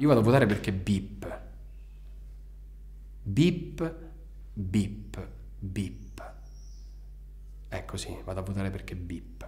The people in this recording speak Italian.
Io vado a votare perché bip. Bip, bip, bip. Ecco sì, vado a votare perché bip.